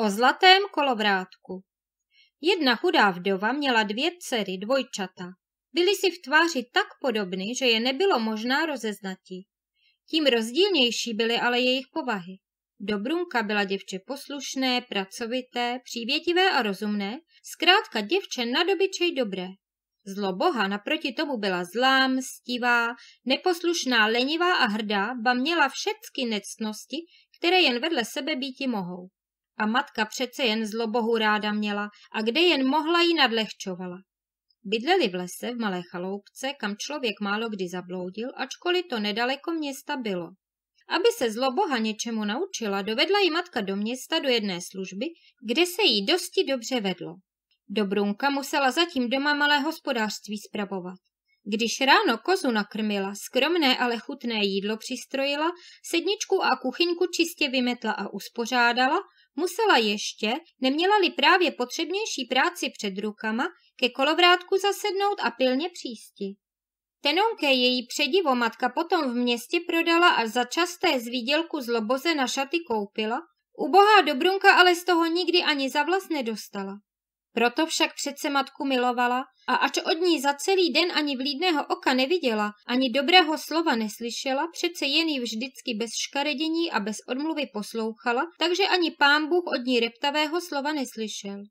o zlatém kolovrátku. Jedna chudá vdova měla dvě dcery, dvojčata. Byly si v tváři tak podobny, že je nebylo možná rozeznati. Tím rozdílnější byly ale jejich povahy. Dobrunka byla děvče poslušné, pracovité, přívětivé a rozumné, zkrátka děvče na dobyčej dobré. Zloboha naproti tomu byla zlá, mstivá, neposlušná, lenivá a hrdá, ba měla všecky necnosti, které jen vedle sebe býti mohou a matka přece jen zlobohu ráda měla a kde jen mohla ji nadlehčovala. Bydleli v lese v malé chaloupce, kam člověk málo kdy zabloudil, ačkoliv to nedaleko města bylo. Aby se zloboha něčemu naučila, dovedla ji matka do města do jedné služby, kde se jí dosti dobře vedlo. Dobrunka musela zatím doma malé hospodářství spravovat. Když ráno kozu nakrmila, skromné ale chutné jídlo přistrojila, sedničku a kuchyňku čistě vymetla a uspořádala, Musela ještě, neměla-li právě potřebnější práci před rukama, ke kolovrátku zasednout a pilně přísti. Tenonké její předivo matka potom v městě prodala a za časté z výdělku na šaty koupila, ubohá dobrunka ale z toho nikdy ani za vlas nedostala. Proto však přece matku milovala a ač od ní za celý den ani vlídného oka neviděla, ani dobrého slova neslyšela, přece jen ji vždycky bez škaredění a bez odmluvy poslouchala, takže ani pán Bůh od ní reptavého slova neslyšel.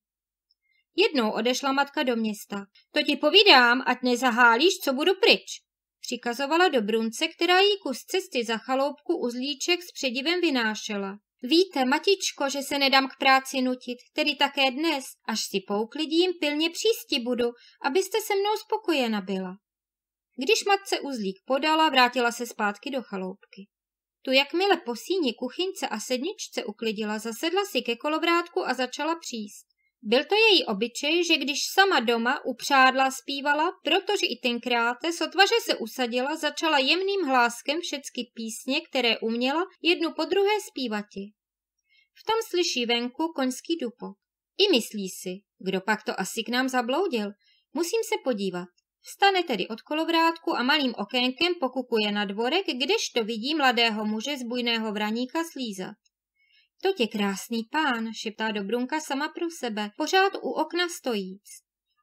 Jednou odešla matka do města. To ti povídám, ať nezahálíš, co budu pryč, přikazovala do brunce, která jí kus cesty za chaloupku uzlíček s předivem vynášela. Víte, matičko, že se nedám k práci nutit, tedy také dnes, až si pouklidím, pilně přísti budu, abyste se mnou spokojena byla. Když matce uzlík podala, vrátila se zpátky do chaloupky. Tu jakmile po síni kuchyňce a sedničce uklidila, zasedla si ke kolovrátku a začala příst. Byl to její obyčej, že když sama doma upřádla zpívala, protože i tenkrát sotvaže se usadila, začala jemným hláskem všecky písně, které uměla, jednu po druhé zpívati. V tom slyší venku koňský dupo. I myslí si, kdo pak to asi k nám zabloudil. Musím se podívat. Vstane tedy od kolovrátku a malým okénkem pokukuje na dvorek, to vidí mladého muže z bujného vraníka slízat. To tě krásný pán, šeptá Dobrunka sama pro sebe, pořád u okna stojíc.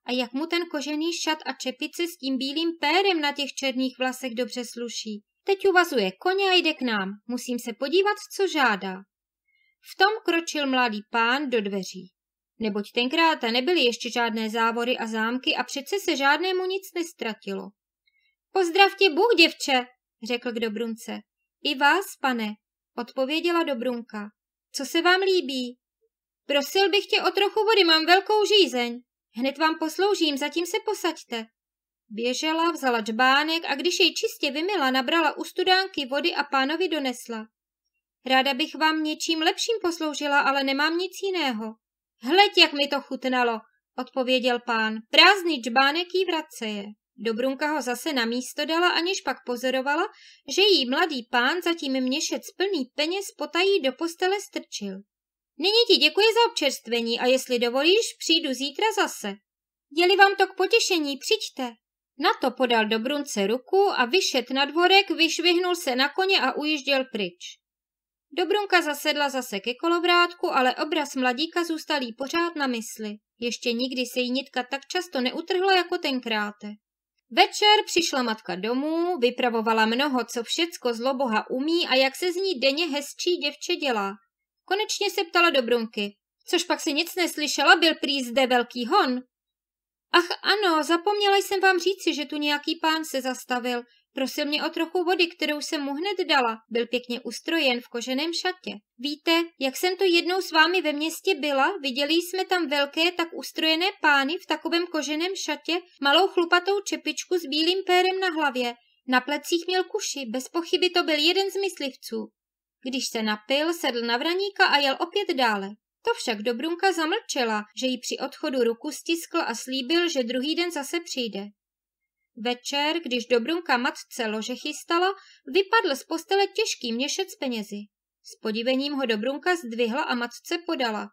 A jak mu ten kožený šat a čepice s tím bílým pérem na těch černých vlasech dobře sluší. Teď uvazuje koně a jde k nám, musím se podívat, co žádá. V tom kročil mladý pán do dveří. Neboť tenkrát nebyly ještě žádné závory a zámky a přece se žádnému nic nestratilo. Pozdrav tě Bůh, děvče, řekl k Dobrunce. I vás, pane, odpověděla Dobrunka. Co se vám líbí? Prosil bych tě o trochu vody, mám velkou žízeň. Hned vám posloužím, zatím se posaďte. Běžela, vzala čbánek a když jej čistě vymila, nabrala u studánky vody a pánovi donesla. Ráda bych vám něčím lepším posloužila, ale nemám nic jiného. Hleď, jak mi to chutnalo, odpověděl pán. Prázdný čbánek jí je. Dobrunka ho zase na místo dala, aniž pak pozorovala, že jí mladý pán zatím měšec plný peněz potají do postele strčil. Nyní ti děkuji za občerstvení a jestli dovolíš, přijdu zítra zase. Děli vám to k potěšení, přijďte. Na to podal Dobrunce ruku a vyšet na dvorek, vyšvihnul se na koně a ujížděl pryč. Dobrunka zasedla zase ke kolovrátku, ale obraz mladíka zůstal jí pořád na mysli. Ještě nikdy se jí nitka tak často neutrhla jako tenkrát. Večer přišla matka domů, vypravovala mnoho, co všecko zloboha umí a jak se z ní denně hezčí děvče dělá. Konečně se ptala Dobrunky. Což pak se nic neslyšela, byl prý zde velký hon. Ach ano, zapomněla jsem vám říci, že tu nějaký pán se zastavil. Prosil mě o trochu vody, kterou jsem mu hned dala. Byl pěkně ustrojen v koženém šatě. Víte, jak jsem to jednou s vámi ve městě byla, viděli jsme tam velké, tak ustrojené pány v takovém koženém šatě, malou chlupatou čepičku s bílým pérem na hlavě. Na plecích měl kuši, bez pochyby to byl jeden z myslivců. Když se napil, sedl na vraníka a jel opět dále. To však Dobrunka zamlčela, že jí při odchodu ruku stiskl a slíbil, že druhý den zase přijde. Večer, když Dobrunka matce lože chystala, vypadl z postele těžký měšec penězi. S podívením ho Dobrunka zdvihla a matce podala.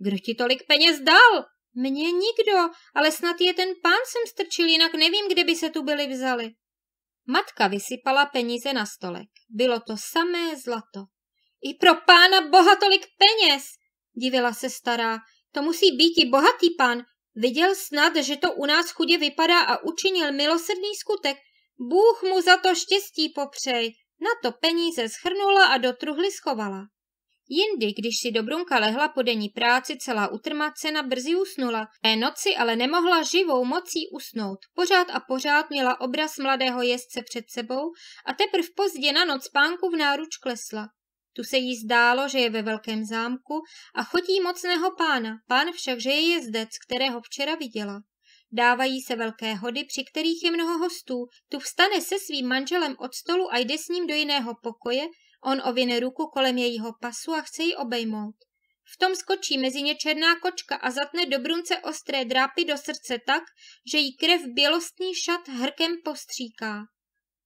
Kdo ti tolik peněz dal? Mně nikdo, ale snad je ten pán sem strčil, jinak nevím, kde by se tu byli vzali. Matka vysypala peníze na stolek. Bylo to samé zlato. I pro pána boha tolik peněz, divila se stará. To musí být i bohatý pán, Viděl snad, že to u nás chudě vypadá a učinil milosrdný skutek. Bůh mu za to štěstí popřej. Na to peníze schrnula a do truhly schovala. Jindy, když si Dobrunka lehla po denní práci celá utrmacena, brzy usnula. Té noci ale nemohla živou mocí usnout. Pořád a pořád měla obraz mladého jezdce před sebou a teprv pozdě na noc pánku v náruč klesla. Tu se jí zdálo, že je ve velkém zámku a chodí mocného pána, pán však, že je jezdec, kterého včera viděla. Dávají se velké hody, při kterých je mnoho hostů. Tu vstane se svým manželem od stolu a jde s ním do jiného pokoje, on ovine ruku kolem jejího pasu a chce ji obejmout. V tom skočí mezi ně černá kočka a zatne do brunce ostré drápy do srdce tak, že jí krev bělostný šat hrkem postříká.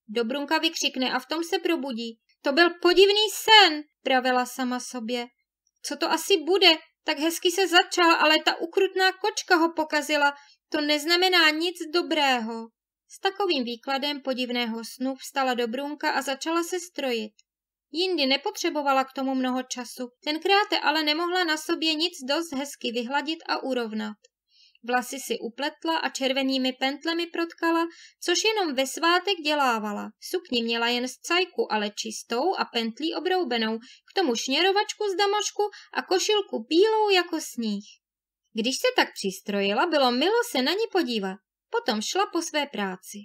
Dobrunka vykřikne a v tom se probudí. To byl podivný sen, pravila sama sobě. Co to asi bude? Tak hezky se začal, ale ta ukrutná kočka ho pokazila. To neznamená nic dobrého. S takovým výkladem podivného snu vstala do a začala se strojit. Jindy nepotřebovala k tomu mnoho času, tenkrát ale nemohla na sobě nic dost hezky vyhladit a urovnat. Vlasy si upletla a červenými pentlemi protkala, což jenom ve svátek dělávala. Sukni měla jen z cajku, ale čistou a pentlí obroubenou, k tomu šněrovačku z damašku a košilku bílou jako sníh. Když se tak přistrojila, bylo milo se na ní podívat. Potom šla po své práci.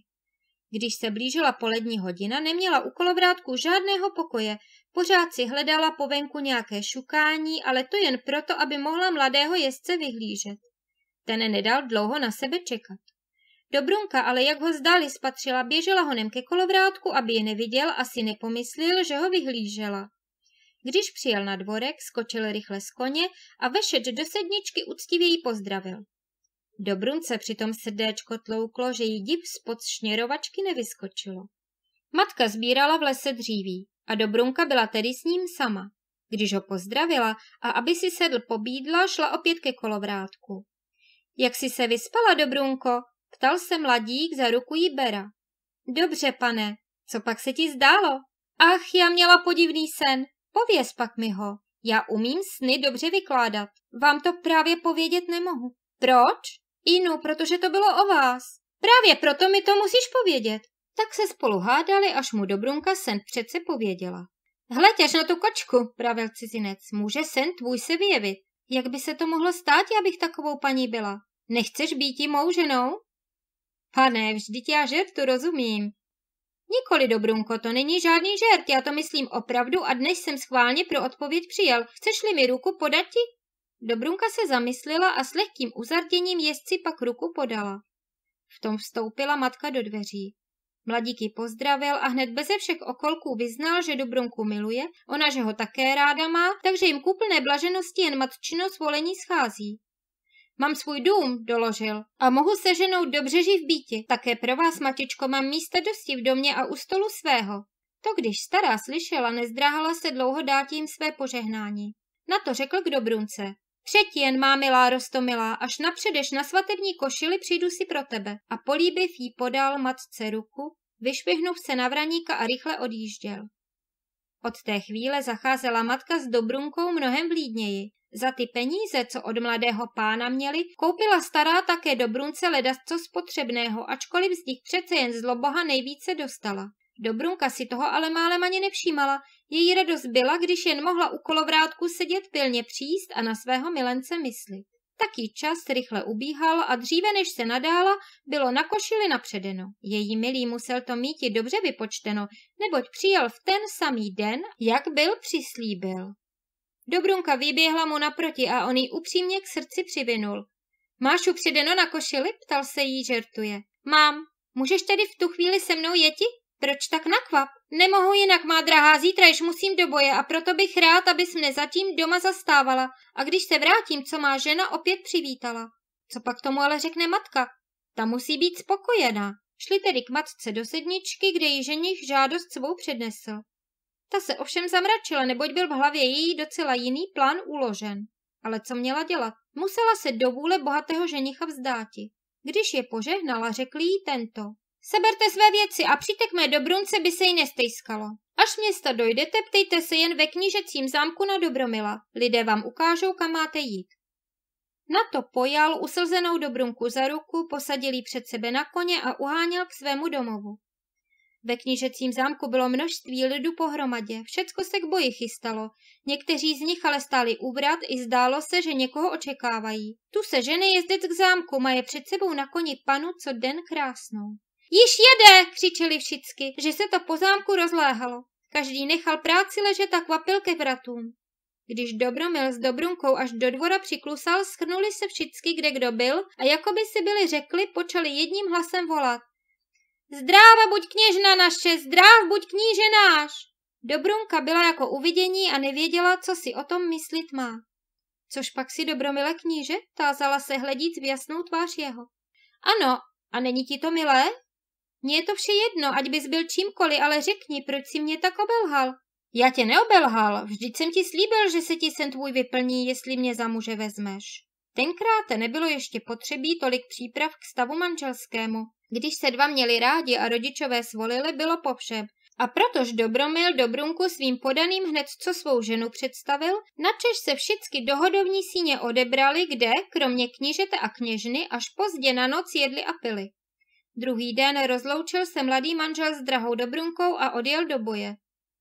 Když se blížila polední hodina, neměla u kolovrátku žádného pokoje, pořád si hledala po venku nějaké šukání, ale to jen proto, aby mohla mladého jezdce vyhlížet. Ten nedal dlouho na sebe čekat. Dobrunka ale jak ho zdáli spatřila, běžela honem ke kolovrátku, aby je neviděl, asi nepomyslil, že ho vyhlížela. Když přijel na dvorek, skočil rychle z koně a vešet do sedničky uctivě ji pozdravil. Dobrunce přitom srdéčko tlouklo, že jí div spod šněrovačky nevyskočilo. Matka sbírala v lese dříví a Dobrunka byla tedy s ním sama. Když ho pozdravila a aby si sedl pobídla, šla opět ke kolovrátku. Jak jsi se vyspala, Dobrunko? Ptal se mladík za ruku Jibera. Dobře, pane, co pak se ti zdálo? Ach, já měla podivný sen, pověz pak mi ho. Já umím sny dobře vykládat, vám to právě povědět nemohu. Proč? Inu, protože to bylo o vás. Právě proto mi to musíš povědět. Tak se spolu hádali, až mu Dobrunka sen přece pověděla. Hleď až na tu kočku, pravil cizinec, může sen tvůj se vyjevit. Jak by se to mohlo stát, já bych takovou paní byla? Nechceš být jí mou ženou? Pane, vždyť já žertu rozumím. Nikoli, Dobrunko, to není žádný žert, já to myslím opravdu a dnes jsem schválně pro odpověď přijel. Chceš-li mi ruku podat ti? Dobrunka se zamyslela a s lehkým uzarděním jezdci pak ruku podala. V tom vstoupila matka do dveří ji pozdravil a hned beze všech okolků vyznal, že Dobronku miluje, ona že ho také ráda má, takže jim k úplné blaženosti jen matčino svolení schází. Mám svůj dům, doložil, a mohu se ženou dobře břeží v býti. Také pro vás, matičko, mám místa dosti v domě a u stolu svého. To, když stará slyšela, nezdráhala se dlouho dát jim své požehnání. Na to řekl k Dobrunce. Třetí jen má milá Rostomilá, až napředeš na svatební košili přijdu si pro tebe. A políbiv jí podal matce ruku Vyšvihnul se na vraníka a rychle odjížděl. Od té chvíle zacházela matka s Dobrunkou mnohem vlídněji. Za ty peníze, co od mladého pána měli, koupila stará také Dobrunce co spotřebného, ačkoliv z nich přece jen zloboha nejvíce dostala. Dobrunka si toho ale málem ani nevšímala. Její radost byla, když jen mohla u kolovrátku sedět pilně příst a na svého milence myslit. Taký čas rychle ubíhal a dříve než se nadála, bylo na košili napředeno. Její milý musel to mít i dobře vypočteno, neboť přijel v ten samý den, jak byl přislíbil. Dobrunka vyběhla mu naproti a on ji upřímně k srdci přivinul. Máš upředeno na košili? ptal se jí žertuje. Mám. Můžeš tedy v tu chvíli se mnou jeti? Proč tak nakvap? Nemohu jinak, má drahá, zítra již musím do boje a proto bych rád, abys mne zatím doma zastávala a když se vrátím, co má žena, opět přivítala. Co pak tomu ale řekne matka? Ta musí být spokojená. Šli tedy k matce do sedničky, kde ji ženich žádost svou přednesl. Ta se ovšem zamračila, neboť byl v hlavě její docela jiný plán uložen. Ale co měla dělat? Musela se do vůle bohatého ženicha vzdáti. Když je požehnala, řekl jí tento. Seberte své věci a přijďte k mé Dobrunce, by se jí nestejskalo. Až města dojdete, ptejte se jen ve knížecím zámku na Dobromila. Lidé vám ukážou, kam máte jít. Na to pojal uslzenou Dobrunku za ruku, posadil ji před sebe na koně a uháněl k svému domovu. Ve knížecím zámku bylo množství lidu pohromadě, všecko se k boji chystalo. Někteří z nich ale stáli u vrat i zdálo se, že někoho očekávají. Tu se ženy jezdec k zámku, má je před sebou na koni panu, co den krásnou. Již jede, křičeli všichni, že se to po zámku rozléhalo. Každý nechal práci ležet a kvapil ke vratům. Když Dobromil s Dobrunkou až do dvora přiklusal, schrnuli se všichni, kde kdo byl a jako by si byli řekli, počali jedním hlasem volat. Zdráva buď kněžna naše, zdráv buď kníže náš! Dobrunka byla jako uvidění a nevěděla, co si o tom myslit má. Což pak si Dobromile kníže? Tázala se hledíc v jasnou tvář jeho. Ano, a není ti to milé? Mně je to vše jedno, ať bys byl čímkoliv, ale řekni, proč si mě tak obelhal. Já tě neobelhal, vždyť jsem ti slíbil, že se ti sen tvůj vyplní, jestli mě za muže vezmeš. Tenkrát nebylo ještě potřebí tolik příprav k stavu manželskému. Když se dva měli rádi a rodičové svolili, bylo po A protož Dobromil Dobrunku svým podaným hned co svou ženu představil, načež se všichni dohodovní síně odebrali, kde, kromě knížete a kněžny, až pozdě na noc jedli a pili. Druhý den rozloučil se mladý manžel s drahou dobrunkou a odjel do boje.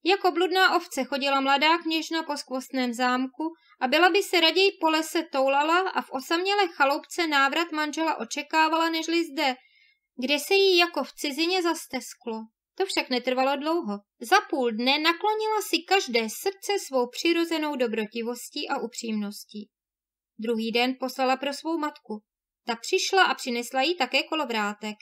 Jako bludná ovce chodila mladá kněžna po skvostném zámku a byla by se raději po lese toulala a v osamělé chaloupce návrat manžela očekávala, nežli zde, kde se jí jako v cizině zastesklo. To však netrvalo dlouho. Za půl dne naklonila si každé srdce svou přirozenou dobrotivostí a upřímností. Druhý den poslala pro svou matku. Ta přišla a přinesla jí také kolovrátek.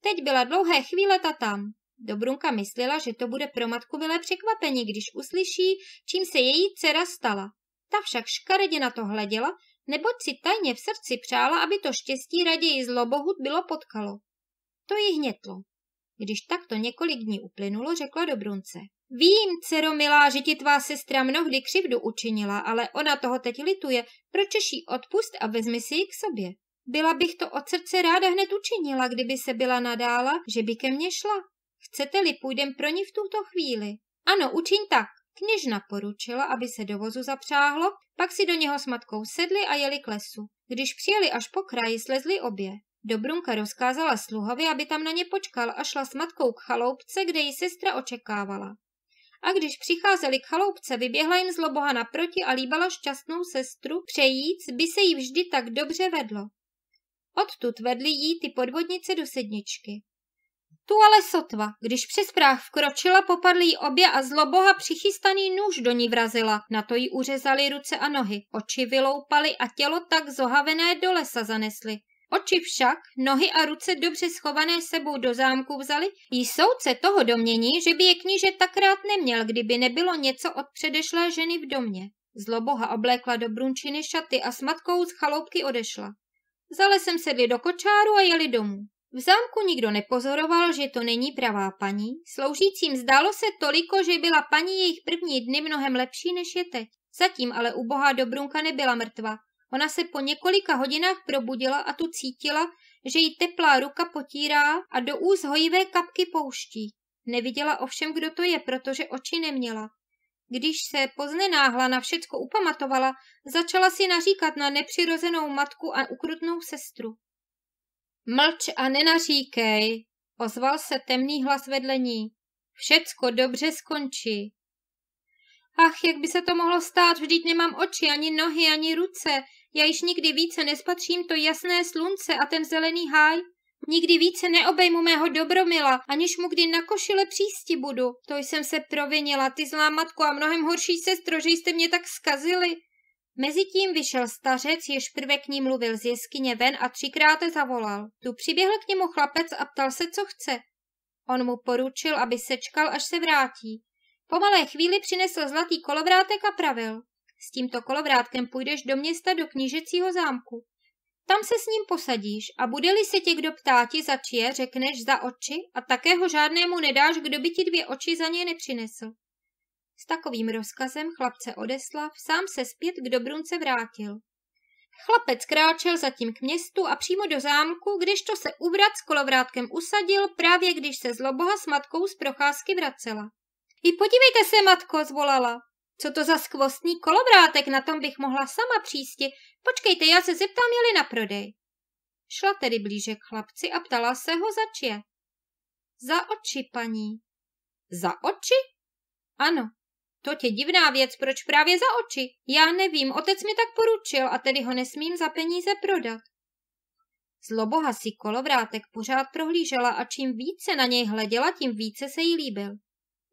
Teď byla dlouhé chvíle ta tam. Dobrunka myslela, že to bude pro matku velé překvapení, když uslyší, čím se její dcera stala. Ta však škaredě na to hleděla, neboť si tajně v srdci přála, aby to štěstí raději zlobohut bylo potkalo. To ji hnětlo. Když takto několik dní uplynulo, řekla Dobrunce. Vím, dcero milá, že ti tvá sestra mnohdy křivdu učinila, ale ona toho teď lituje, pročeš jí odpust a vezmi si ji k sobě. Byla bych to od srdce ráda hned učinila, kdyby se byla nadála, že by ke mně šla. Chcete-li, půjdem pro ní v tuto chvíli. Ano, učin tak. Kněžna poručila, aby se do vozu zapřáhlo, pak si do něho s matkou sedli a jeli k lesu. Když přijeli až po kraji, slezli obě. Dobrunka rozkázala sluhovi, aby tam na ně počkal a šla s matkou k chaloupce, kde ji sestra očekávala. A když přicházeli k chaloupce, vyběhla jim zloboha naproti a líbala šťastnou sestru přejít, by se jí vždy tak dobře vedlo. Odtud vedli jí ty podvodnice do sedničky. Tu ale sotva, když přes práh vkročila, popadly jí obě a zloboha přichystaný nůž do ní vrazila. Na to jí uřezali ruce a nohy, oči vyloupaly a tělo tak zohavené do lesa zanesly. Oči však, nohy a ruce dobře schované sebou do zámku vzali, jí soudce toho domění, že by je kníže tak rád neměl, kdyby nebylo něco od předešlé ženy v domě. Zloboha oblékla do brunčiny šaty a s matkou z chaloupky odešla. Za lesem sedli do kočáru a jeli domů. V zámku nikdo nepozoroval, že to není pravá paní. Sloužícím zdálo se toliko, že byla paní jejich první dny mnohem lepší než je teď. Zatím ale ubohá Dobrunka nebyla mrtva. Ona se po několika hodinách probudila a tu cítila, že jí teplá ruka potírá a do úz hojivé kapky pouští. Neviděla ovšem, kdo to je, protože oči neměla. Když se poznenáhla na všecko upamatovala, začala si naříkat na nepřirozenou matku a ukrutnou sestru. Mlč a nenaříkej, ozval se temný hlas vedle ní. Všecko dobře skončí. Ach, jak by se to mohlo stát, vždyť nemám oči, ani nohy, ani ruce. Já již nikdy více nespatřím to jasné slunce a ten zelený háj. Nikdy více neobejmu mého dobromila, aniž mu kdy na košile přísti budu. To jsem se provinila, ty zlá matku a mnohem horší sestro, že jste mě tak zkazili. Mezitím vyšel stařec, jež prve k ní mluvil z jeskyně ven a třikrát zavolal. Tu přiběhl k němu chlapec a ptal se, co chce. On mu poručil, aby sečkal, až se vrátí. Po malé chvíli přinesl zlatý kolovrátek a pravil. S tímto kolovrátkem půjdeš do města do knížecího zámku. Tam se s ním posadíš a bude-li se tě kdo ptáti, za čije, řekneš za oči a takého žádnému nedáš, kdo by ti dvě oči za něj nepřinesl. S takovým rozkazem chlapce odeslav sám se zpět k Dobrunce vrátil. Chlapec kráčel zatím k městu a přímo do zámku, když to se uvrat s kolovrátkem usadil, právě když se zloboha s matkou z procházky vracela. I podívejte se, matko, zvolala. Co to za skvostný kolovrátek, na tom bych mohla sama přísti. Počkejte, já se zeptám, jeli na prodej. Šla tedy blíže k chlapci a ptala se ho, zač čie. Za oči, paní. Za oči? Ano, to tě divná věc, proč právě za oči? Já nevím, otec mi tak poručil a tedy ho nesmím za peníze prodat. Zloboha si kolovrátek pořád prohlížela a čím více na něj hleděla, tím více se jí líbil.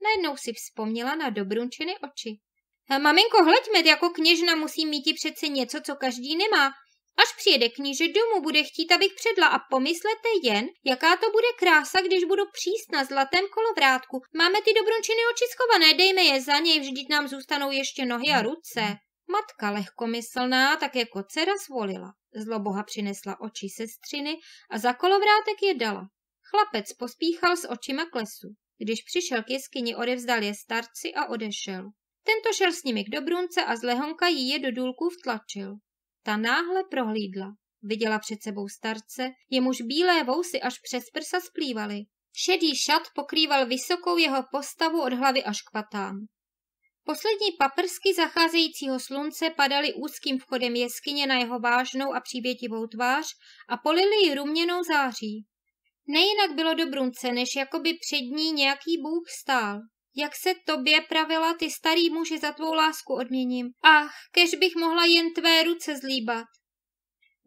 Najednou si vzpomněla na dobrunčiny oči. Maminko, hleďme, jako kněžna musím mít přece něco, co každý nemá. Až přijede kníže domů, bude chtít, abych předla a pomyslete jen, jaká to bude krása, když budu příst na zlatém kolovrátku. Máme ty dobrončiny očiskované, dejme je za něj, vždyť nám zůstanou ještě nohy a ruce. Matka lehkomyslná, tak jako dcera svolila. Zloboha přinesla oči sestřiny a za kolovrátek je dala. Chlapec pospíchal s očima k lesu. Když přišel k jeskyni, odevzdal je starci a odešel. Tento šel s nimi k Dobrunce a z lehonka jí je do důlku vtlačil. Ta náhle prohlídla. Viděla před sebou starce, jemuž bílé vousy až přes prsa splývaly. Šedý šat pokrýval vysokou jeho postavu od hlavy až k patám. Poslední paprsky zacházejícího slunce padaly úzkým vchodem jeskyně na jeho vážnou a přívětivou tvář a polily ji ruměnou září. Nejinak bylo do brunce, než jakoby před ní nějaký bůh stál. Jak se tobě pravila ty starý muži za tvou lásku odměním. Ach, kež bych mohla jen tvé ruce zlíbat.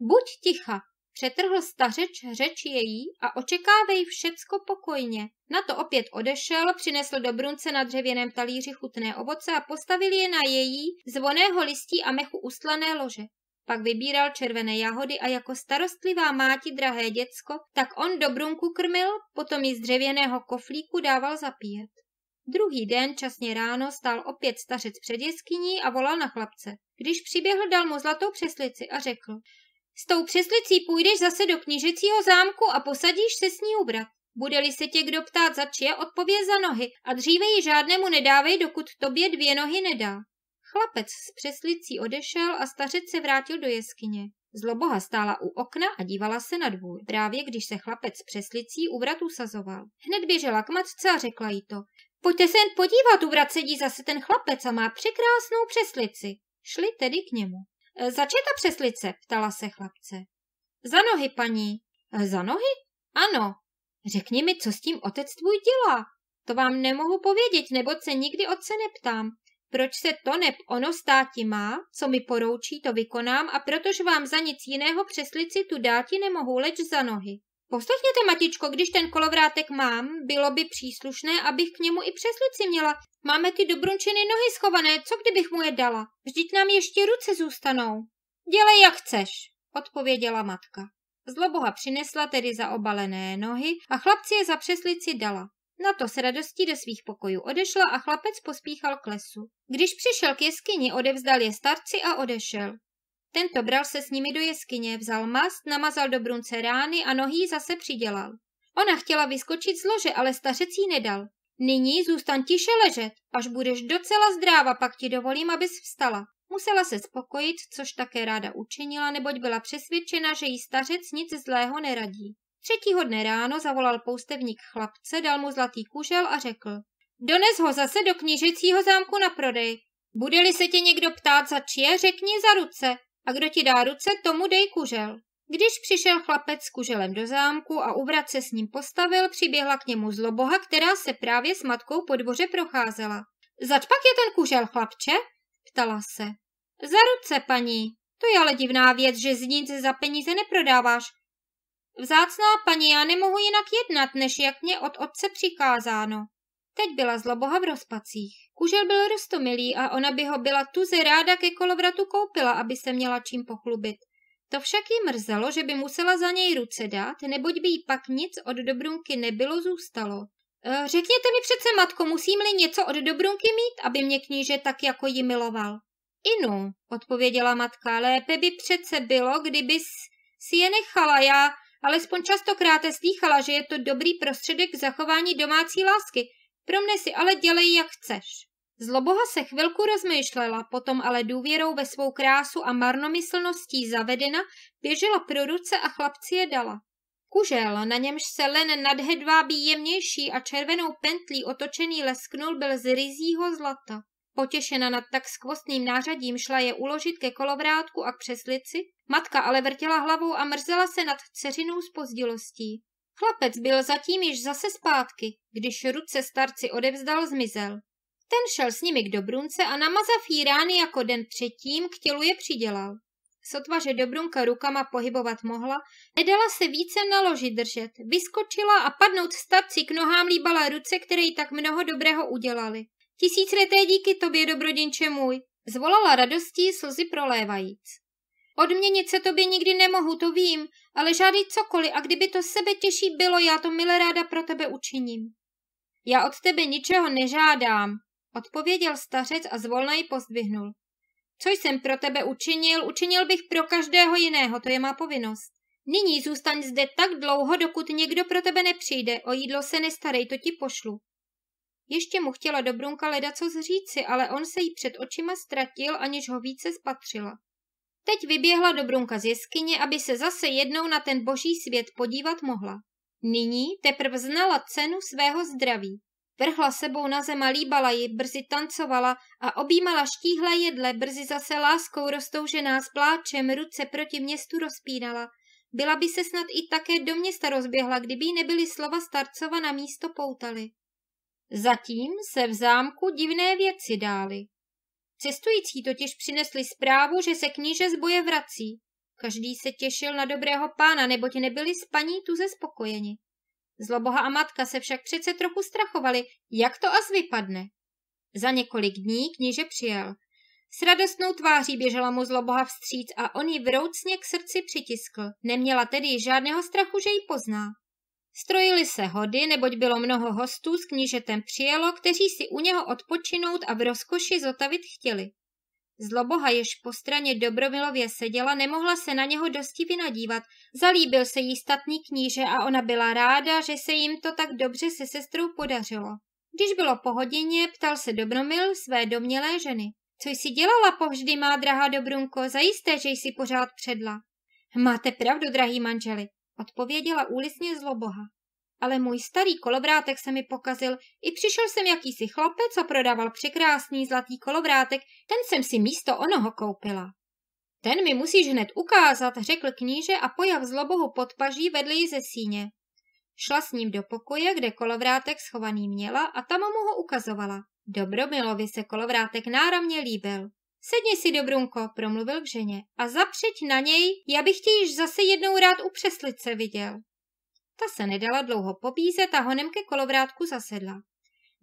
Buď ticha, přetrhl stařeč řeč její a očekávej všecko pokojně. Na to opět odešel, přinesl do brunce na dřevěném talíři chutné ovoce a postavil je na její zvoného listí a mechu uslané lože. Pak vybíral červené jahody a jako starostlivá máti drahé děcko, tak on do brunku krmil, potom ji z dřevěného koflíku dával zapíjet. Druhý den, časně ráno, stál opět stařec před jeskyní a volal na chlapce. Když přiběhl, dal mu zlatou přeslici a řekl. S tou přeslicí půjdeš zase do knížecího zámku a posadíš se s ní ubrat. Bude-li se tě kdo ptát za čije, odpověz za nohy a dříve ji žádnému nedávej, dokud tobě dvě nohy nedá. Chlapec s přeslicí odešel a stařec se vrátil do jeskyně. Zloboha stála u okna a dívala se na dvůr, právě když se chlapec s přeslicí u vratu sazoval. Hned běžela k matce a řekla jí to. Pojďte se jen podívat, u vrat sedí zase ten chlapec a má překrásnou přeslici. Šli tedy k němu. E, Začeta přeslice, ptala se chlapce. Za nohy, paní. E, za nohy? Ano. Řekni mi, co s tím otec tvůj dělá. To vám nemohu povědět, nebo se nikdy otce neptám. Proč se to neb ono státi má, co mi poroučí, to vykonám a protože vám za nic jiného přeslici tu dáti nemohu leč za nohy. Poslechněte, Matičko, když ten kolovrátek mám, bylo by příslušné, abych k němu i přeslici měla. Máme ty dobrunčiny nohy schované, co kdybych mu je dala? Vždyť nám ještě ruce zůstanou. Dělej, jak chceš, odpověděla matka. Zloboha přinesla tedy zaobalené nohy a chlapci je za přeslici dala. Na to s radostí do svých pokojů odešla a chlapec pospíchal k lesu. Když přišel k jeskyni, odevzdal je starci a odešel. Ten to bral se s nimi do jeskyně, vzal mast, namazal do brunce rány a nohy zase přidělal. Ona chtěla vyskočit z lože, ale stařec jí nedal. Nyní zůstaň tiše ležet, až budeš docela zdráva, pak ti dovolím, abys vstala. Musela se spokojit, což také ráda učinila, neboť byla přesvědčena, že jí stařec nic zlého neradí. Třetího dne ráno zavolal poustevník chlapce, dal mu zlatý kužel a řekl. Dones ho zase do knižecího zámku na prodej. Bude-li se tě někdo ptát, za čije, řekni za ruce. A kdo ti dá ruce, tomu dej kužel. Když přišel chlapec s kuželem do zámku a ubrat se s ním postavil, přiběhla k němu zloboha, která se právě s matkou po dvoře procházela. Zač pak je ten kužel, chlapče? Ptala se. Za ruce, paní. To je ale divná věc, že z nic za peníze neprodáváš. Vzácná paní, já nemohu jinak jednat, než jak mě od otce přikázáno. Teď byla zloboha v rozpacích. Kužel byl rostomilý a ona by ho byla tuze ráda ke kolovratu koupila, aby se měla čím pochlubit. To však jí mrzelo, že by musela za něj ruce dát, neboť by jí pak nic od Dobrunky nebylo zůstalo. E, řekněte mi přece, matko, musím-li něco od Dobrunky mít, aby mě kníže tak jako ji miloval? Inu, odpověděla matka, lépe by přece bylo, kdyby si je nechala já, alespoň častokrát slýchala, že je to dobrý prostředek k zachování domácí lásky, pro mne si ale dělej, jak chceš. Zloboha se chvilku rozmýšlela, potom ale důvěrou ve svou krásu a marnomyslností zavedena běžela pro ruce a chlapci je dala. Kužel, na němž se len nadhedvábí jemnější a červenou pentlí otočený lesknul, byl z ryzího zlata. Potěšena nad tak skvostným nářadím šla je uložit ke kolovrátku a k přeslici, matka ale vrtěla hlavou a mrzela se nad dceřinou spozdilostí. Chlapec byl zatím již zase zpátky, když ruce starci odevzdal zmizel. Ten šel s nimi k Dobrunce a namazav jí rány jako den předtím k tělu je přidělal. Sotva, že Dobrunka rukama pohybovat mohla, nedala se více na loži držet, vyskočila a padnout starci k nohám líbala ruce, které jí tak mnoho dobrého udělali. Tisícleté díky tobě, dobrodinče můj, zvolala radostí slzy prolévajíc. Odměnit se tobě nikdy nemohu, to vím, ale žádej cokoliv a kdyby to sebe těší bylo, já to milé ráda pro tebe učiním. Já od tebe ničeho nežádám, odpověděl stařec a zvolna ji pozdvihnul. Co jsem pro tebe učinil, učinil bych pro každého jiného, to je má povinnost. Nyní zůstaň zde tak dlouho, dokud někdo pro tebe nepřijde, o jídlo se nestarej, to ti pošlu. Ještě mu chtěla Dobrunka leda co zříci, ale on se jí před očima ztratil, aniž ho více spatřila. Teď vyběhla do Brunka z jeskyně, aby se zase jednou na ten boží svět podívat mohla. Nyní teprve znala cenu svého zdraví. Vrhla sebou na zem a líbala ji, brzy tancovala a objímala štíhle jedle, brzy zase láskou roztoužená s pláčem ruce proti městu rozpínala. Byla by se snad i také do města rozběhla, kdyby jí nebyly slova starcova na místo poutali. Zatím se v zámku divné věci dály. Cestující totiž přinesli zprávu, že se kníže z boje vrací. Každý se těšil na dobrého pána, neboť nebyli s paní tuze spokojeni. Zloboha a matka se však přece trochu strachovali, jak to as vypadne. Za několik dní kníže přijel. S radostnou tváří běžela mu zloboha vstříc a on ji vroucně k srdci přitiskl. Neměla tedy žádného strachu, že ji pozná. Strojili se hody, neboť bylo mnoho hostů s knížetem přijelo, kteří si u něho odpočinout a v rozkoši zotavit chtěli. Zloboha, jež po straně Dobromilově seděla, nemohla se na něho dosti vynadívat. Zalíbil se jí statní kníže a ona byla ráda, že se jim to tak dobře se sestrou podařilo. Když bylo po hodině, ptal se Dobromil své domnělé ženy. Co jsi dělala povždy, má drahá Dobrunko, zajisté, že jsi pořád předla. Máte pravdu, drahý manželi, odpověděla úlisně zloboha. Ale můj starý kolovrátek se mi pokazil, i přišel jsem jakýsi chlapec, co prodával překrásný zlatý kolovrátek, ten jsem si místo onoho koupila. Ten mi musíš hned ukázat, řekl kníže a pojav zlobohu pod paží vedl ji ze síně. Šla s ním do pokoje, kde kolovrátek schovaný měla a tam mu ho ukazovala. Dobromilovi se kolovrátek náramně líbil. Sedni si, Dobrunko, promluvil k ženě a zapřeď na něj, já bych tě již zase jednou rád u přeslice viděl. Ta se nedala dlouho pobízet a honem ke kolovrátku zasedla.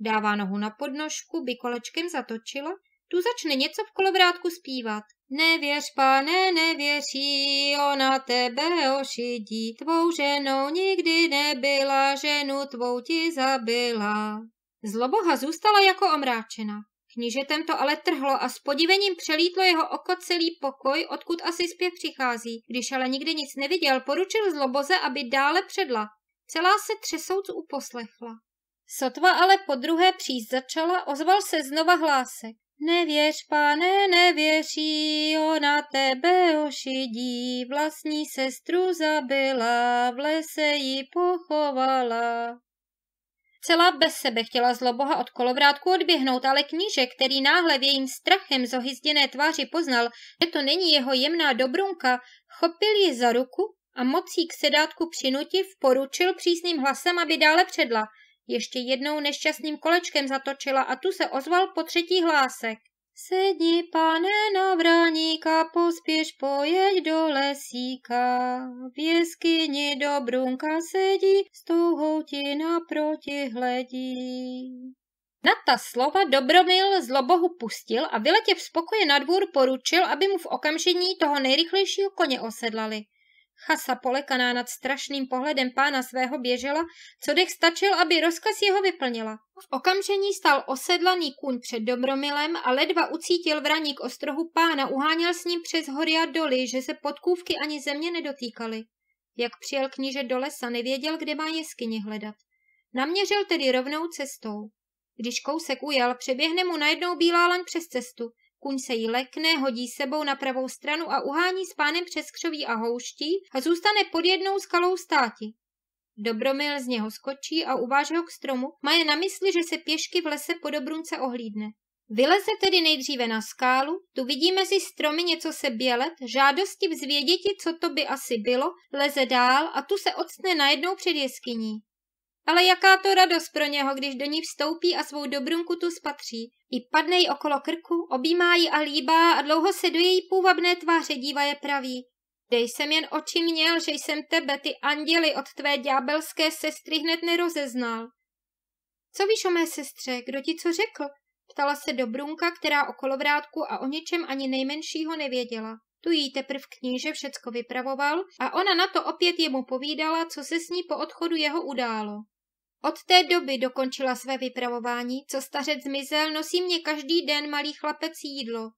Dává nohu na podnožku, by kolečkem zatočila, tu začne něco v kolovrátku zpívat. Nevěř, pane, nevěří, ona tebe ošidí, tvou ženou nikdy nebyla, ženu tvou ti zabila. Zloboha zůstala jako omráčena. Knížetem to ale trhlo a s podivením přelítlo jeho oko celý pokoj, odkud asi zpěv přichází. Když ale nikdy nic neviděl, poručil zloboze, aby dále předla. Celá se třesouc uposlechla. Sotva ale po druhé příst začala, ozval se znova hlásek. Nevěř, pane, nevěří, ona tebe ošidí, vlastní sestru zabila, v lese ji pochovala. Zcela bez sebe chtěla zloboha od kolovrátku odběhnout, ale kníže, který náhle v jejím strachem zohyzděné tváři poznal, že to není jeho jemná dobrunka, chopil ji za ruku a mocí k sedátku přinutiv poručil přísným hlasem, aby dále předla. Ještě jednou nešťastným kolečkem zatočila a tu se ozval po třetí hlásek. Sedni, pane na vraníka, pospěš pojeď do lesíka. V jeskyni brunka sedí, s touhou ti naproti hledí. Na ta slova Dobromil zlobohu pustil a vyletěv spokoje na dvůr poručil, aby mu v okamžení toho nejrychlejšího koně osedlali. Chasa polekaná nad strašným pohledem pána svého běžela, co dech stačil, aby rozkaz jeho vyplnila. V okamžení stál osedlaný kůň před Dobromilem a ledva ucítil vraník ostrohu pána, uháněl s ním přes hory a doly, že se podkůvky ani země nedotýkaly. Jak přijel kníže do lesa, nevěděl, kde má jeskyně hledat. Naměřil tedy rovnou cestou. Když kousek ujel, přeběhne mu najednou bílá laň přes cestu. Kuň se jí lekne, hodí sebou na pravou stranu a uhání s pánem přes křoví a houští a zůstane pod jednou skalou státi. Dobromil z něho skočí a uváže ho k stromu, má na mysli, že se pěšky v lese po dobrunce ohlídne. Vyleze tedy nejdříve na skálu, tu vidí mezi stromy něco se bělet, žádosti vzvěděti, co to by asi bylo, leze dál a tu se odstne najednou před jeskyní. Ale jaká to radost pro něho, když do ní vstoupí a svou dobrunku tu spatří. I padne jí okolo krku, objímá ji a líbá a dlouho se do její půvabné tváře dívá je praví. Dej jsem jen oči měl, že jsem tebe, ty anděli od tvé ďábelské sestry hned nerozeznal. Co víš o mé sestře, kdo ti co řekl? Ptala se Dobrunka, která o kolovrátku a o ničem ani nejmenšího nevěděla. Tu jí teprv kníže všecko vypravoval a ona na to opět jemu povídala, co se s ní po odchodu jeho událo. Od té doby dokončila své vypravování, co stařec zmizel, nosí mě každý den malý chlapec jídlo.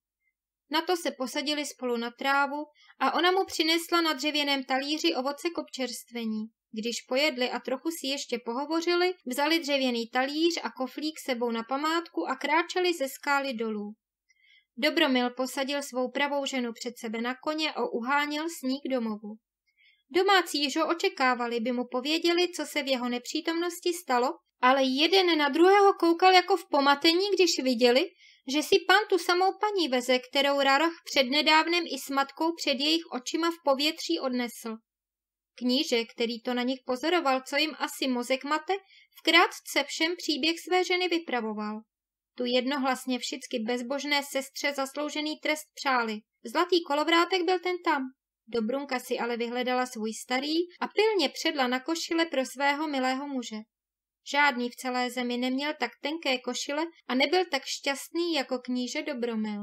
Na to se posadili spolu na trávu a ona mu přinesla na dřevěném talíři ovoce k občerstvení. Když pojedli a trochu si ještě pohovořili, vzali dřevěný talíř a koflík sebou na památku a kráčeli ze skály dolů. Dobromil posadil svou pravou ženu před sebe na koně a uhánil sník domovu. Domácí již ho očekávali, by mu pověděli, co se v jeho nepřítomnosti stalo, ale jeden na druhého koukal jako v pomatení, když viděli, že si pan tu samou paní veze, kterou Rarach přednedávnem i s matkou před jejich očima v povětří odnesl. Kníže, který to na nich pozoroval, co jim asi mozek mate, vkrátce všem příběh své ženy vypravoval. Tu jednohlasně všicky bezbožné sestře zasloužený trest přáli. Zlatý kolovrátek byl ten tam. Dobrunka si ale vyhledala svůj starý a pilně předla na košile pro svého milého muže. Žádný v celé zemi neměl tak tenké košile a nebyl tak šťastný jako kníže Dobromil.